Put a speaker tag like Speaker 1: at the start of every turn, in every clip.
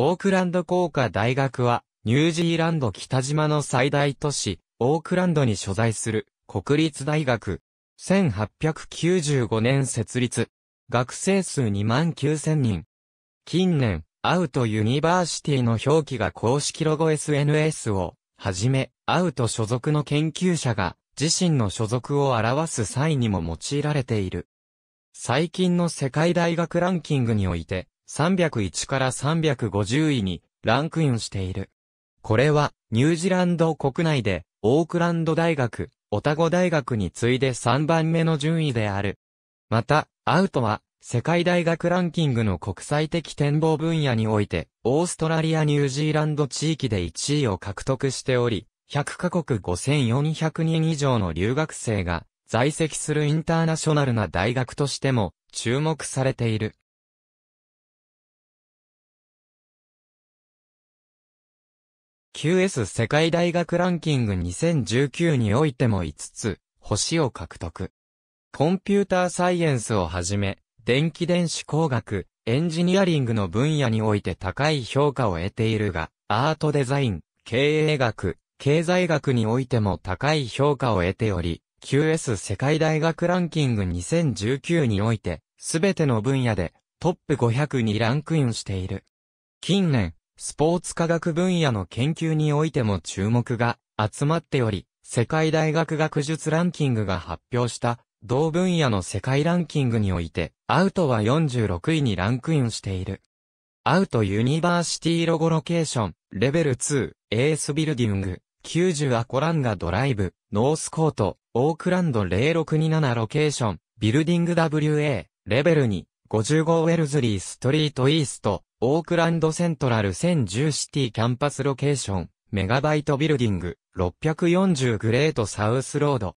Speaker 1: オークランド工科大学は、ニュージーランド北島の最大都市、オークランドに所在する国立大学。1895年設立。学生数2万9000人。近年、アウトユニバーシティの表記が公式ロゴ SNS を、はじめ、アウト所属の研究者が、自身の所属を表す際にも用いられている。最近の世界大学ランキングにおいて、301から350位にランクインしている。これは、ニュージーランド国内で、オークランド大学、オタゴ大学に次いで3番目の順位である。また、アウトは、世界大学ランキングの国際的展望分野において、オーストラリア・ニュージーランド地域で1位を獲得しており、100カ国5400人以上の留学生が在籍するインターナショナルな大学としても注目されている。QS 世界大学ランキング2019においても5つ、星を獲得。コンピューターサイエンスをはじめ、電気電子工学、エンジニアリングの分野において高い評価を得ているが、アートデザイン、経営学、経済学においても高い評価を得ており、QS 世界大学ランキング2019において、すべての分野でトップ500にランクインしている。近年、スポーツ科学分野の研究においても注目が集まっており、世界大学学術ランキングが発表した同分野の世界ランキングにおいて、アウトは46位にランクインしている。アウトユニバーシティロゴロケーション、レベル2、エースビルディング、90アコランガドライブ、ノースコート、オークランド0627ロケーション、ビルディング WA、レベル2、55ウェルズリーストリートイースト、オークランドセントラル1010シティキャンパスロケーション、メガバイトビルディング、640グレートサウスロード。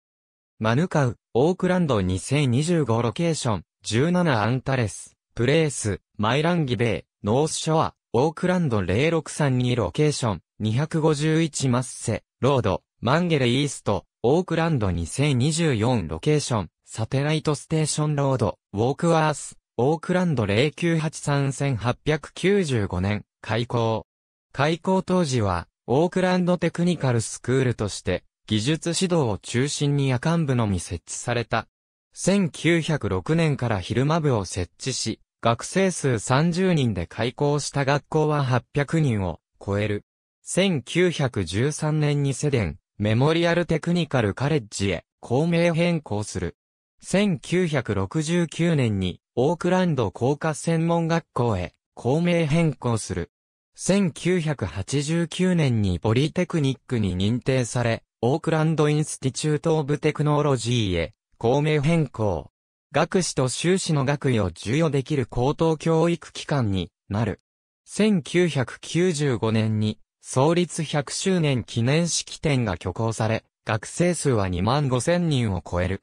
Speaker 1: マヌカウ、オークランド2025ロケーション、17アンタレス、プレース、マイランギベイ、ノースショア、オークランド0632ロケーション、251マッセ、ロード、マンゲレイースト、オークランド2024ロケーション、サテライトステーションロード、ウォークワース、オークランド0983-1895年、開校。開校当時は、オークランドテクニカルスクールとして、技術指導を中心に夜間部のみ設置された。1906年から昼間部を設置し、学生数30人で開校した学校は800人を超える。1913年にセデン、メモリアルテクニカルカレッジへ、校名変更する。1969年にオークランド工科専門学校へ校名変更する。1989年にポリテクニックに認定され、オークランドインスティチュート・オブ・テクノロジーへ校名変更。学士と修士の学位を授与できる高等教育機関になる。1995年に創立100周年記念式典が挙行され、学生数は2万5千人を超える。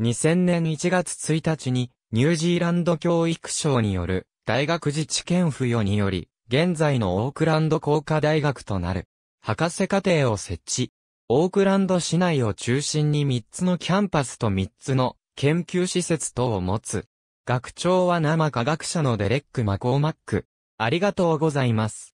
Speaker 1: 2000年1月1日に、ニュージーランド教育省による、大学自治権付与により、現在のオークランド工科大学となる、博士課程を設置。オークランド市内を中心に3つのキャンパスと3つの研究施設等を持つ。学長は生科学者のデレック・マコーマック。ありがとうございます。